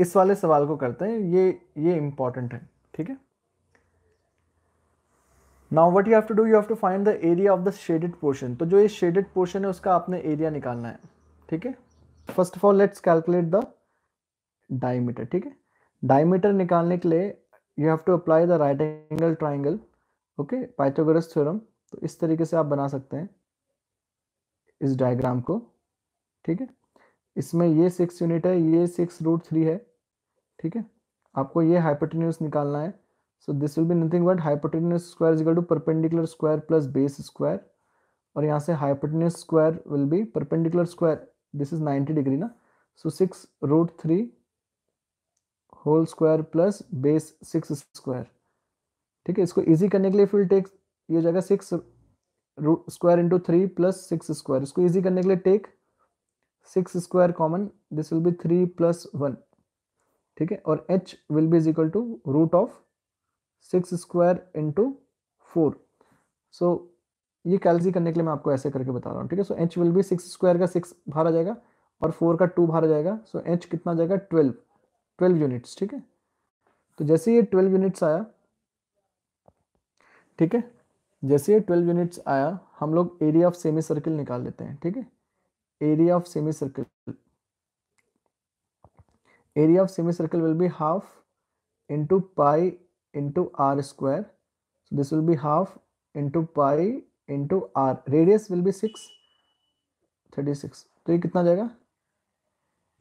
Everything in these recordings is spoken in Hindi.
इस वाले सवाल को करते हैं ये ये इंपॉर्टेंट है ठीक है now what you have to do you have to find the area of the shaded portion तो जो ये शेडेड पोर्शन है उसका आपने एरिया निकालना है ठीक है first of all let's calculate the diameter ठीक है डायमीटर निकालने के लिए you have to apply the right angle triangle okay Pythagoras theorem तो इस तरीके से आप बना सकते हैं इस डायग्राम को ठीक है इसमें ये सिक्स यूनिट है ये सिक्स रूट थ्री है ठीक है आपको ये हाइपोटेन्यूस निकालना है so this will be nothing but hypotenuse square is equal to perpendicular square plus base square और यहाँ से hypotenuse square will be perpendicular square this is ninety degree ना so six root three whole square plus base six square ठीक है इसको इजी करने के लिए फिल टेक ये हो जाएगा six root square into three plus six square इसको इजी करने के लिए take six square common this will be three plus one ठीक है और H will be is equal to root of six square into four so ये कैलसी करने के लिए मैं आपको ऐसे करके बता रहा हूँ ठीक है so H will be six square का सिक्स बाहर आ जाएगा और फोर का टू बाहर आ जाएगा सो so, एच कितना आ जाएगा ट्वेल्व ट्वेल्व यूनिट्स ठीक है तो जैसे ये ट्वेल्व यूनिट्स आया ठीक है जैसे ये ट्वेल्व यूनिट्स आया हम लोग एरिया ऑफ सेमी सर्किल निकाल लेते हैं ठीक है area of semi circle area of semi circle will be half into pi into R square this will be half into pi into R radius will be six thirty six तो ये कितना जाएगा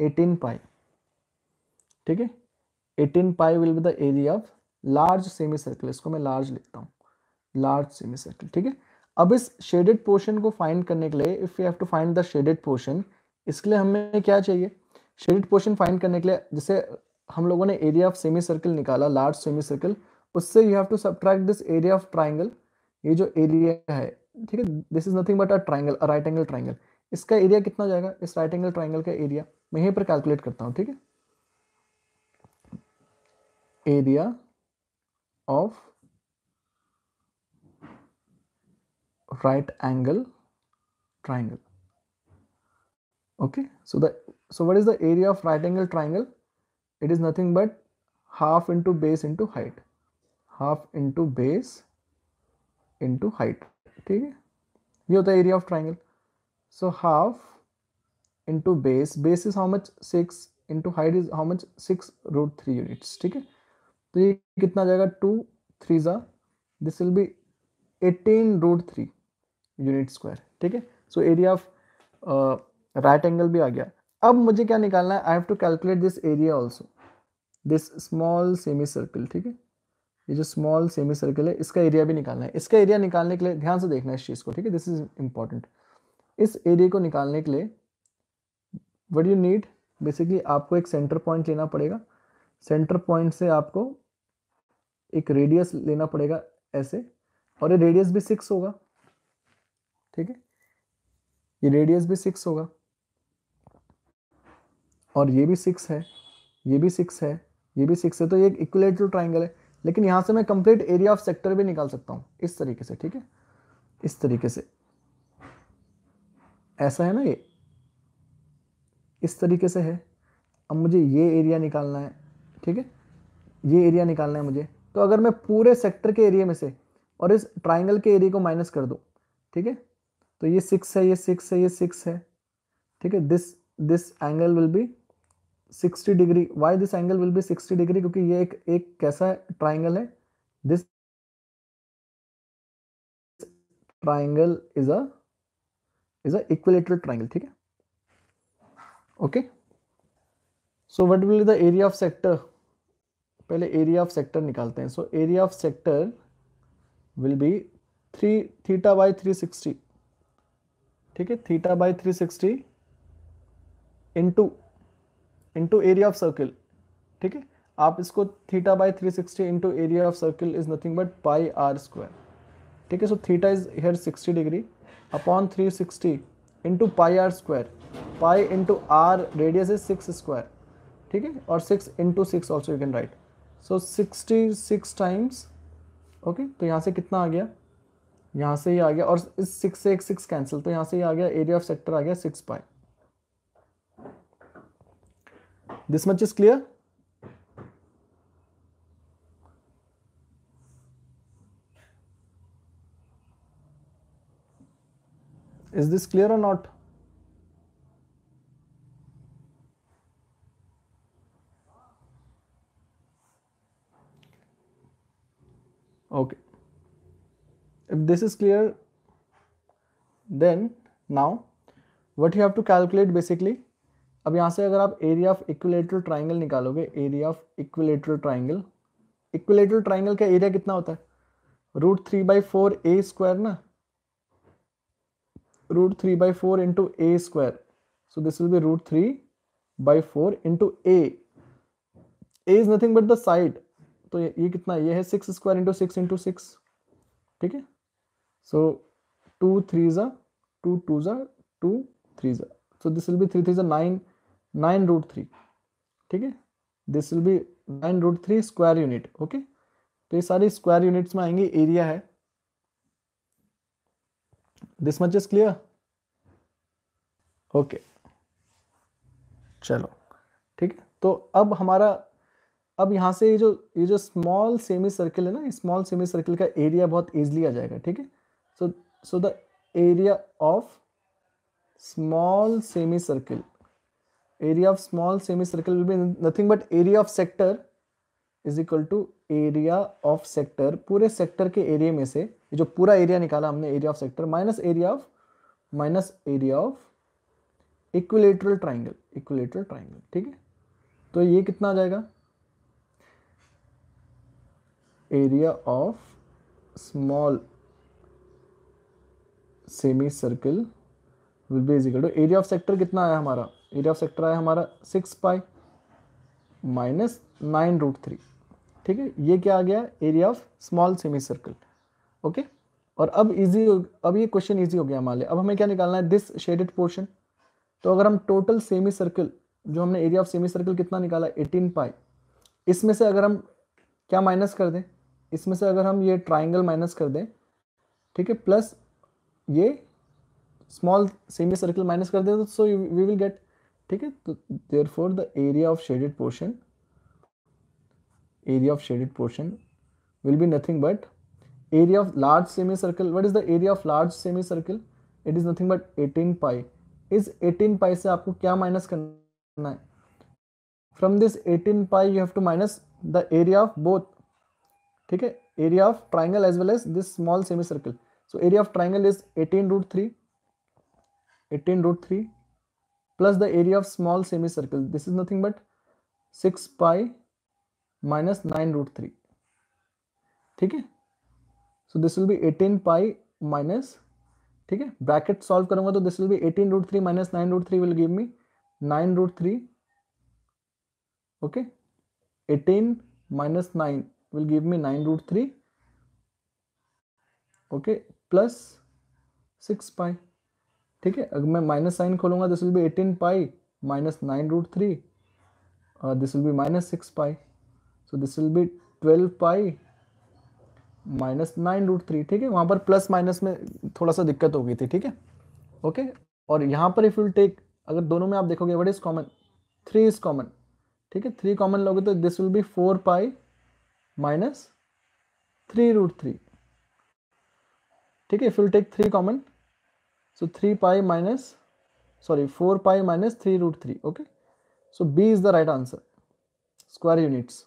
एटीन पाई ठीक है eighteen pi will be the area of large semi circle इसको मैं लार्ज लिखता हूँ लार्ज सेमी सर्कल ठीक है अब इस शेडेड पोर्शन को फाइंड करने के लिए if you have to find the shaded portion इसके लिए हमें क्या चाहिए शेडेड पोर्शन फाइंड करने के लिए जैसे हम लोगों ने एरिया ऑफ सेमी सर्कल निकाला लार्ज सेमी सर्कल उससे you have to subtract this area of triangle ये जो एरिया है ठीक है this is nothing but a triangle right angle triangle इसका एरिया कितना हो जाएगा इस राइट एंगल ट्राइंगल का एरिया मैं यहीं पर कैलकुलेट करता हूँ ठीक है area of right angle triangle okay so the so what is the area of right angle triangle it is nothing but half into base into height half into base into height Okay, है ये होता है area of triangle so half base base. Base is how much six into height is how much six root three units ठीक है तो 2 कितना this will be 18 root 3 unit square ठीक है so area of right angle भी आ गया अब मुझे क्या निकालना है I have to calculate this area also this small semi circle ठीक है ये जो स्मॉल सेमी सर्कल है इसका एरिया भी निकालना है इसका एरिया निकालने के लिए ध्यान से देखना है इस चीज़ को ठीक है दिस इज इंपॉर्टेंट इस एरिया को निकालने के लिए वट यू नीड बेसिकली आपको एक सेंटर पॉइंट लेना पड़ेगा सेंटर पॉइंट से आपको एक रेडियस लेना पड़ेगा ऐसे और ये रेडियस भी सिक्स होगा ठीक है ये रेडियस भी सिक्स होगा और ये भी सिक्स है ये भी सिक्स है ये भी सिक्स है तो ये एक इक्वलेटरल ट्राइंगल है लेकिन यहां से मैं कंप्लीट एरिया ऑफ सेक्टर भी निकाल सकता हूं इस तरीके से ठीक है इस तरीके से ऐसा है ना ये इस तरीके से है अब मुझे ये एरिया निकालना है ठीक है ये एरिया निकालना है मुझे तो अगर मैं पूरे सेक्टर के एरिया में से और इस ट्राइंगल के एरिया को माइनस कर दूँ ठीक है तो ये सिक्स है ये सिक्स है ये सिक्स है ठीक है this this angle will be sixty degree why this angle will be sixty degree क्योंकि ये एक एक कैसा ट्राइंगल है this triangle is a is a equilateral triangle ठीक है okay so what will the area of sector पहले एरिया ऑफ सेक्टर निकालते हैं so area of sector will be three theta by three sixty ठीक है theta by three sixty into into area of circle ठीक है आप इसको theta by three sixty into area of circle is nothing but pi R square ठीक है so theta is here sixty degree upon three sixty into pi R square pi into R radius is six square ठीक है और six into six also you can write so sixty six times okay तो यहाँ से कितना आ गया यहाँ से ही आ गया और इस सिक्स से एक सिक्स कैंसिल तो यहाँ से ही आ गया एरिया ऑफ सेक्टर आ गया six pi this much is clear is this clear और not okay if this is clear then now what you have to calculate basically अब यहाँ से अगर आप एरिया ऑफ इक्विलेटरल ट्राइंगल निकालोगे area of equilateral triangle equilateral triangle का एरिया कितना होता है root three by four A square ना root three by four into A square so this will be root three by four into A is nothing but the side तो ये, ये कितना ये है six square into six into six ठीक है So two threes are two twos are to threes are. So this will be three threes are nine 9 root 3. ठीक है this will be nine root three square unit okay तो ये सारी स्क्वायर यूनिट्स में आएंगे एरिया है this much is clear okay चलो ठीक है तो अब हमारा अब यहाँ से ये जो ये जो स्मॉल सेमी सर्कल है ना स्मॉल सेमी सर्कल का एरिया बहुत इजली आ जाएगा ठीक है so the area of small semicircle area of small semicircle will be nothing but area of sector is equal to area of sector पूरे सेक्टर के एरिया में से ये जो पूरा एरिया निकाला हमने area of sector minus area of minus area of equilateral triangle equilateral triangle ठीक है तो ये कितना आ जाएगा area of small semi circle will be is equal to area of sector कितना आया हमारा एरिया ऑफ सेक्टर आया हमारा six pi minus nine root three ठीक है ये क्या आ गया area of small semi circle okay और अब इजी अब ये क्वेश्चन इजी हो गया हमारे अब हमें क्या निकालना है दिस शेडेड पोर्शन तो अगर हम टोटल सेमी सर्कल जो हमने एरिया ऑफ सेमी सर्कल कितना निकाला एटीन पाई इसमें से अगर हम क्या माइनस कर दें इसमें से अगर हम ये ट्राइंगल माइनस कर दें ठीक है प्लस ये स्मॉल सेमी सर्कल माइनस कर देते सो वी विल गेट ठीक है तो therefore the area of shaded portion area of shaded portion will be nothing but area of large semi circle what is the area of large semi circle it is nothing but eighteen pi इस एटीन पाई से आपको क्या माइनस करना है from this eighteen pi you have to minus the area of both ठीक है area of triangle as well as this small semi circle so area of triangle is 18 root 3 18 root 3 plus the area of small semicircle this is nothing but 6 pi minus 9 root 3 ठीक है so this will be 18 pi minus ठीक है ब्रैकेट सॉल्व करूंगा तो this will be 18 root three minus nine root three will give me nine root three okay 18 minus 9 will give me 9 root 3 okay plus six pi ठीक है अगर मैं माइनस साइन खोलूंगा this will be eighteen pi minus nine root three this will be minus six pi so this will be twelve pi minus nine root three ठीक है वहाँ पर प्लस माइनस में थोड़ा सा दिक्कत हो गई थी ठीक है ओके और यहाँ पर इफ़ विल टेक अगर दोनों में आप देखोगे what is common three is common ठीक है थ्री कॉमन लोगे तो this will be four pi minus three root three ठीक है if you take three common so three pi minus sorry four pi minus three root three okay so B is the right answer square units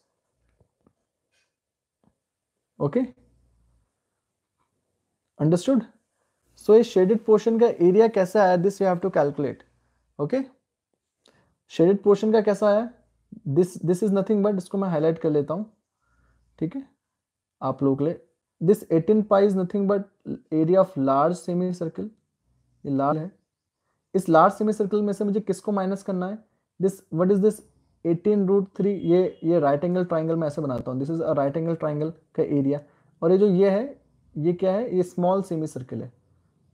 okay understood so ये शेडेड पोर्शन का एरिया कैसा आया this you have to calculate okay shaded portion का कैसा आया this this is nothing but इसको मैं हाईलाइट कर लेता हूं ठीक है आप लोग के लिए this 18 pi is nothing but area of large semi circle ये लाल है इस लार्ज सेमी सर्कल में से मुझे किसको माइनस करना है this what is this 18 root three ये ये राइट एंगल ट्राइंगल में ऐसे बनाता हूँ this is a right angle triangle का एरिया और ये जो ये है ये क्या है ये स्मॉल सेमी सर्कल है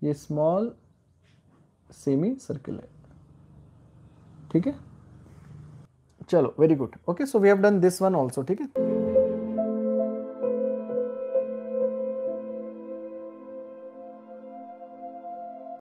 ये स्मॉल सेमी सर्कल है ठीक है चलो very good okay so we have done this one also ठीक है